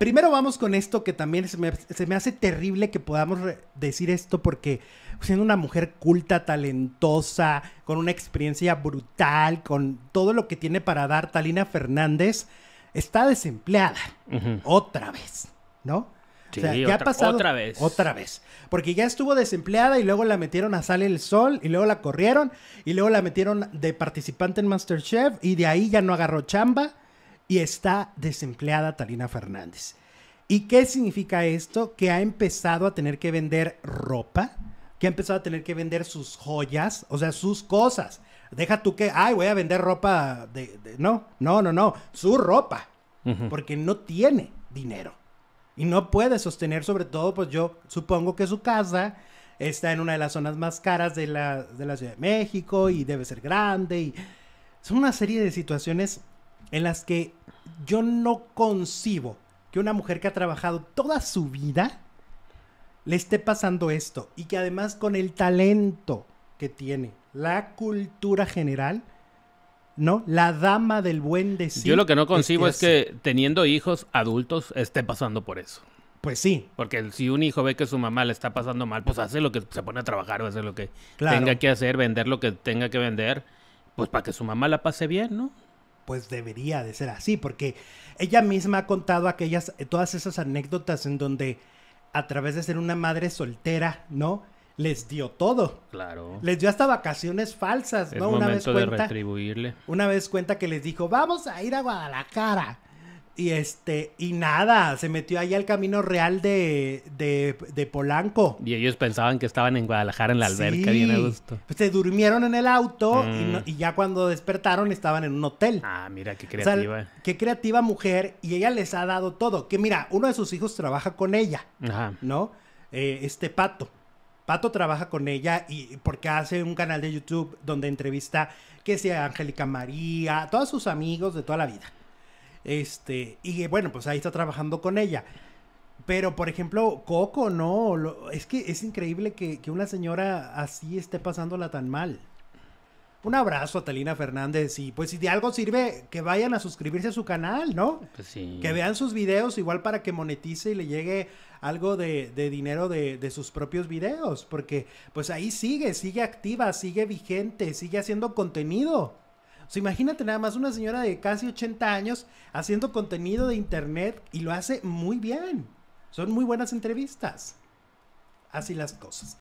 Primero vamos con esto que también se me, hace terrible que podamos decir esto porque siendo una mujer culta, talentosa, con una experiencia brutal, con todo lo que tiene para dar Talina Fernández, está desempleada otra vez, ¿no? ha pasado? Otra vez. Otra vez. Porque ya estuvo desempleada y luego la metieron a Sale el Sol y luego la corrieron y luego la metieron de participante en Masterchef y de ahí ya no agarró chamba y está desempleada Talina Fernández. ¿Y qué significa esto? Que ha empezado a tener que vender ropa, que ha empezado a tener que vender sus joyas, o sea, sus cosas. Deja tú que, ay, voy a vender ropa de... no, no, no, no, su ropa, porque no tiene dinero. Y no puede sostener, sobre todo, pues yo supongo que su casa está en una de las zonas más caras de la, Ciudad de México y debe ser grande. Y... Son una serie de situaciones en las que yo no concibo que una mujer que ha trabajado toda su vida le esté pasando esto y que además con el talento que tiene, la cultura general, ¿no? La dama del buen decir. Yo lo que no concibo es que, teniendo hijos adultos esté pasando por eso. Pues sí. Porque si un hijo ve que su mamá le está pasando mal, pues hace lo que se pone a trabajar, O hace lo que tenga que hacer, vender lo que tenga que vender, pues para que su mamá la pase bien, ¿no? pues debería de ser así, porque ella misma ha contado aquellas, eh, todas esas anécdotas en donde a través de ser una madre soltera, ¿no? Les dio todo. Claro. Les dio hasta vacaciones falsas, ¿no? una vez cuenta, Una vez cuenta que les dijo, vamos a ir a Guadalajara. Y este, y nada, se metió ahí al camino real de, Polanco. Y ellos pensaban que estaban en Guadalajara en la alberca, bien a gusto. Pues, se durmieron en el auto mm. y, ya cuando despertaron estaban en un hotel. Ah, mira, qué creativa. qué creativa mujer y ella les ha dado todo. Que mira, uno de sus hijos trabaja con ella, Ajá. ¿no? Eh, este pato. Pato trabaja con ella y porque hace un canal de YouTube donde entrevista que sea Angélica María, todos sus amigos de toda la vida. Este, y bueno, pues ahí está trabajando con ella. Pero, por ejemplo, Coco, no. es que es increíble que, una señora así esté pasándola tan mal. Un abrazo a Talina Fernández y pues si de algo sirve que vayan a suscribirse a su canal, ¿no? Pues sí. Que vean sus videos igual para que monetice y le llegue algo de, dinero de, de, sus propios videos, porque pues ahí sigue, sigue activa, sigue vigente, sigue haciendo contenido imagínate nada más una señora de casi 80 años haciendo contenido de internet y lo hace muy bien. Son muy buenas entrevistas. Así las cosas.